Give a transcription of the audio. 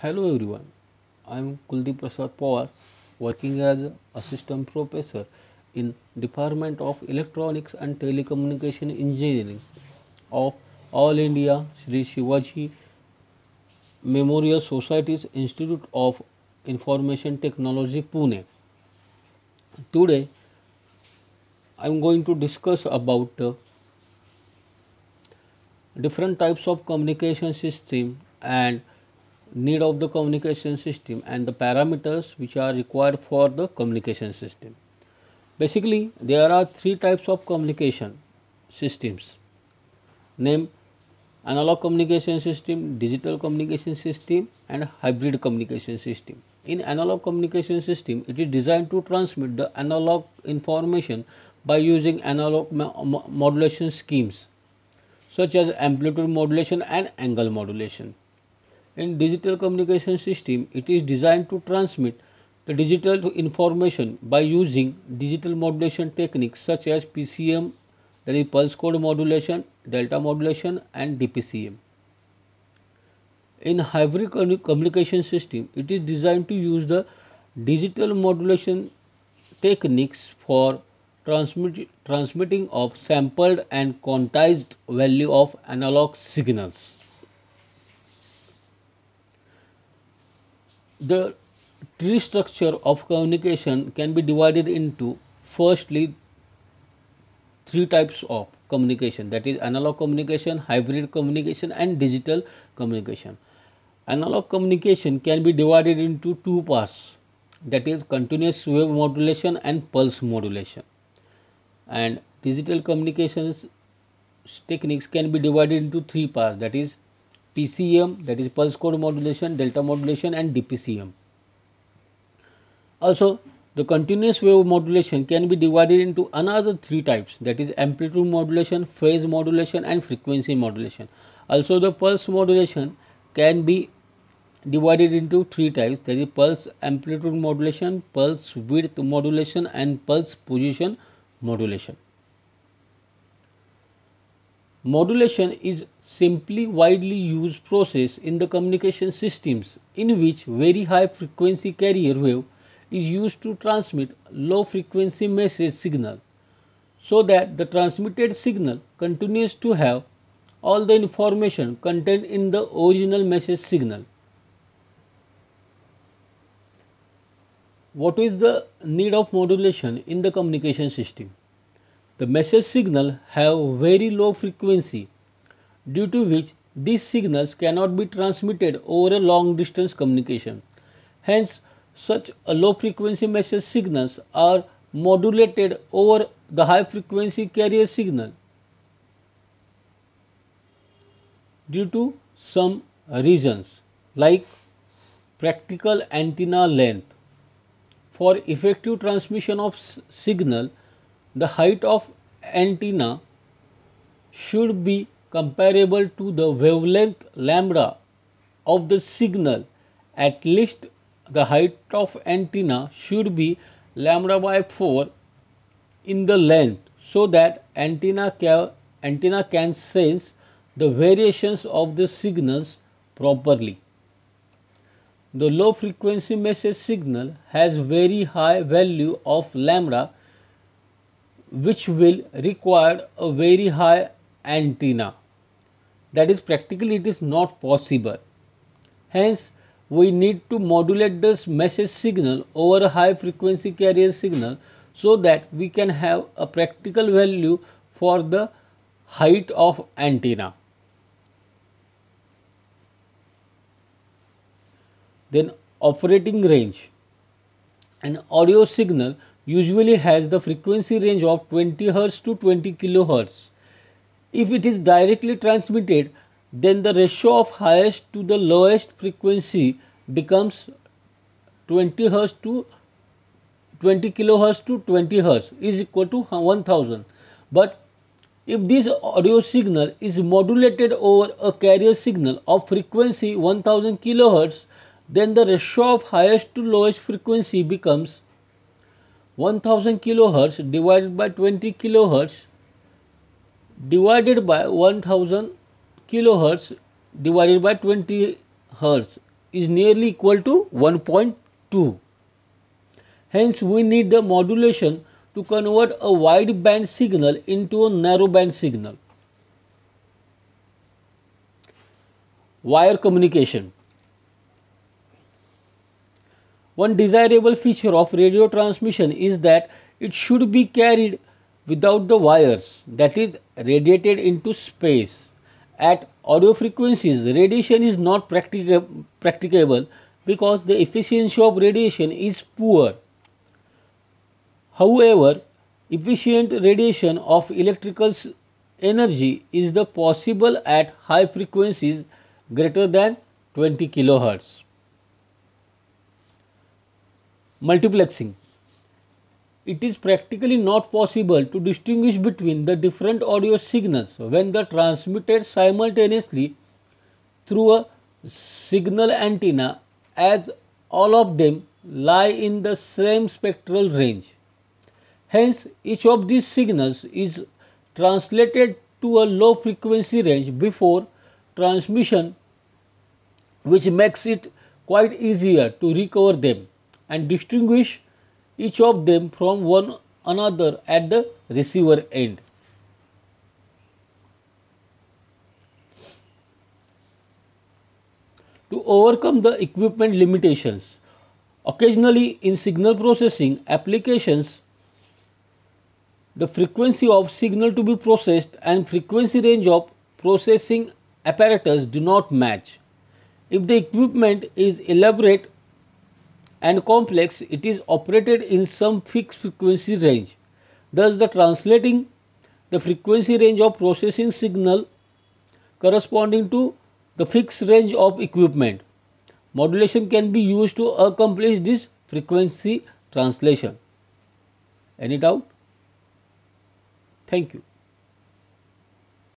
Hello everyone, I am Kuldeep Prasad Pawar working as assistant professor in Department of Electronics and Telecommunication Engineering of All India Sri Shivaji Memorial Society's Institute of Information Technology Pune. Today I am going to discuss about uh, different types of communication system and need of the communication system and the parameters which are required for the communication system. Basically, there are three types of communication systems. Name analog communication system, digital communication system and hybrid communication system. In analog communication system, it is designed to transmit the analog information by using analog modulation schemes such as amplitude modulation and angle modulation in digital communication system, it is designed to transmit the digital information by using digital modulation techniques such as PCM, that is pulse code modulation, delta modulation and DPCM. In hybrid communication system, it is designed to use the digital modulation techniques for transmit, transmitting of sampled and quantized value of analog signals. the tree structure of communication can be divided into firstly three types of communication that is analog communication hybrid communication and digital communication analog communication can be divided into two parts that is continuous wave modulation and pulse modulation and digital communications techniques can be divided into three parts that is PCM that is pulse code modulation, delta modulation and DPCM. Also the continuous wave modulation can be divided into another three types that is amplitude modulation, phase modulation and frequency modulation. Also the pulse modulation can be divided into three types that is pulse amplitude modulation, pulse width modulation and pulse position modulation. Modulation is simply widely used process in the communication systems in which very high frequency carrier wave is used to transmit low frequency message signal so that the transmitted signal continues to have all the information contained in the original message signal. What is the need of modulation in the communication system? The message signal have very low frequency due to which these signals cannot be transmitted over a long distance communication. Hence, such low frequency message signals are modulated over the high frequency carrier signal due to some reasons like practical antenna length. For effective transmission of signal, the height of antenna should be comparable to the wavelength lambda of the signal. At least the height of antenna should be lambda by 4 in the length so that antenna can, antenna can sense the variations of the signals properly. The low frequency message signal has very high value of lambda which will require a very high antenna. That is practically it is not possible. Hence, we need to modulate this message signal over a high frequency carrier signal so that we can have a practical value for the height of antenna. Then operating range. An audio signal usually has the frequency range of 20 Hz to 20 kHz. If it is directly transmitted, then the ratio of highest to the lowest frequency becomes 20 Hz to 20 kilohertz to 20 Hz is equal to 1000. But if this audio signal is modulated over a carrier signal of frequency 1000 kilohertz, then the ratio of highest to lowest frequency becomes 1000 kilohertz divided by 20 kilohertz divided by 1000 kilohertz divided by 20 hertz is nearly equal to 1.2. Hence, we need the modulation to convert a wide band signal into a narrow band signal. Wire communication. One desirable feature of radio transmission is that it should be carried without the wires, that is, radiated into space. At audio frequencies, radiation is not practica- practicable because the efficiency of radiation is poor. However, efficient radiation of electrical energy is the possible at high frequencies greater than 20 kilohertz multiplexing. It is practically not possible to distinguish between the different audio signals when they are transmitted simultaneously through a signal antenna as all of them lie in the same spectral range. Hence, each of these signals is translated to a low frequency range before transmission which makes it quite easier to recover them and distinguish each of them from one another at the receiver end. To overcome the equipment limitations, occasionally in signal processing applications, the frequency of signal to be processed and frequency range of processing apparatus do not match. If the equipment is elaborate and complex, it is operated in some fixed frequency range. Thus, the translating the frequency range of processing signal corresponding to the fixed range of equipment. Modulation can be used to accomplish this frequency translation. Any doubt? Thank you.